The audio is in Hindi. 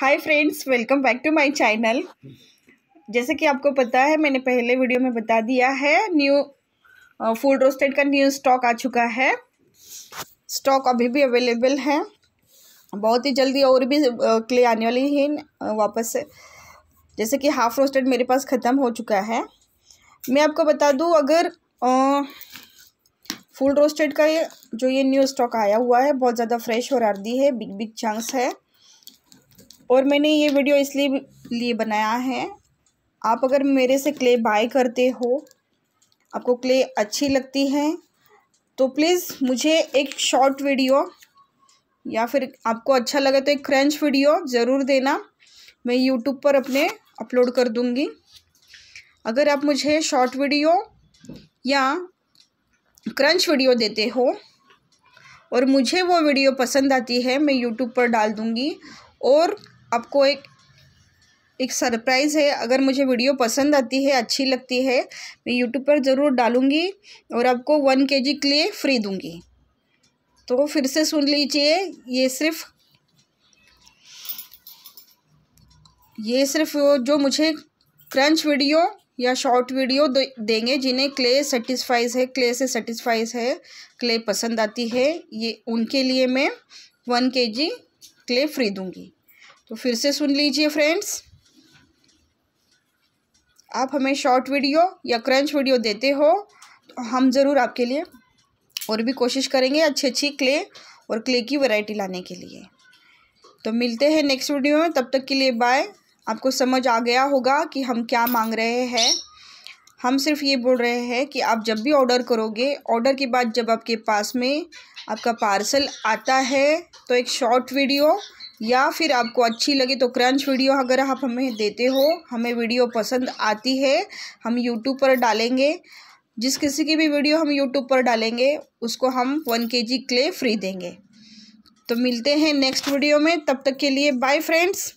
hi friends welcome back to my channel जैसे कि आपको पता है मैंने पहले वीडियो में बता दिया है न्यू फूड रोस्टेड का न्यू स्टॉक आ चुका है स्टॉक अभी भी अवेलेबल है बहुत ही जल्दी और भी क्ले uh, आने वाली है uh, वापस से जैसे कि हाफ रोस्टेड मेरे पास ख़त्म हो चुका है मैं आपको बता दूँ अगर आ, फुल रोस्टेड का ये जो ये न्यू स्टॉक आया हुआ है बहुत ज़्यादा फ्रेश और आर्दी है बिग बिग चांस है और मैंने ये वीडियो इसलिए लिए बनाया है आप अगर मेरे से क्ले बाय करते हो आपको क्ले अच्छी लगती है तो प्लीज़ मुझे एक शॉर्ट वीडियो या फिर आपको अच्छा लगे तो एक क्रंच वीडियो ज़रूर देना मैं यूट्यूब पर अपने अपलोड कर दूँगी अगर आप मुझे शॉर्ट वीडियो या क्रंच वीडियो देते हो और मुझे वो वीडियो पसंद आती है मैं यूट्यूब पर डाल दूँगी और आपको एक एक सरप्राइज़ है अगर मुझे वीडियो पसंद आती है अच्छी लगती है मैं यूट्यूब पर ज़रूर डालूँगी और आपको वन के जी के लिए फ्री दूँगी तो फिर से सुन लीजिए ये सिर्फ ये सिर्फ जो मुझे क्रंच वीडियो या शॉर्ट वीडियो देंगे जिन्हें क्ले सेटिस्फाइज है क्ले से सेटिस्फाइज है क्ले पसंद आती है ये उनके लिए मैं वन के जी क्ले फ्री दूँगी तो फिर से सुन लीजिए फ्रेंड्स आप हमें शॉर्ट वीडियो या क्रंच वीडियो देते हो तो हम ज़रूर आपके लिए और भी कोशिश करेंगे अच्छी अच्छी क्ले और क्ले की वैरायटी लाने के लिए तो मिलते हैं नेक्स्ट वीडियो में तब तक के लिए बाय आपको समझ आ गया होगा कि हम क्या मांग रहे हैं हम सिर्फ ये बोल रहे हैं कि आप जब भी ऑर्डर करोगे ऑर्डर के बाद जब आपके पास में आपका पार्सल आता है तो एक शॉर्ट वीडियो या फिर आपको अच्छी लगे तो क्रंच वीडियो अगर आप हमें देते हो हमें वीडियो पसंद आती है हम यूट्यूब पर डालेंगे जिस किसी की भी वीडियो हम यूट्यूब पर डालेंगे उसको हम वन के जी क्ले फ्री देंगे तो मिलते हैं नेक्स्ट वीडियो में तब तक के लिए बाय फ्रेंड्स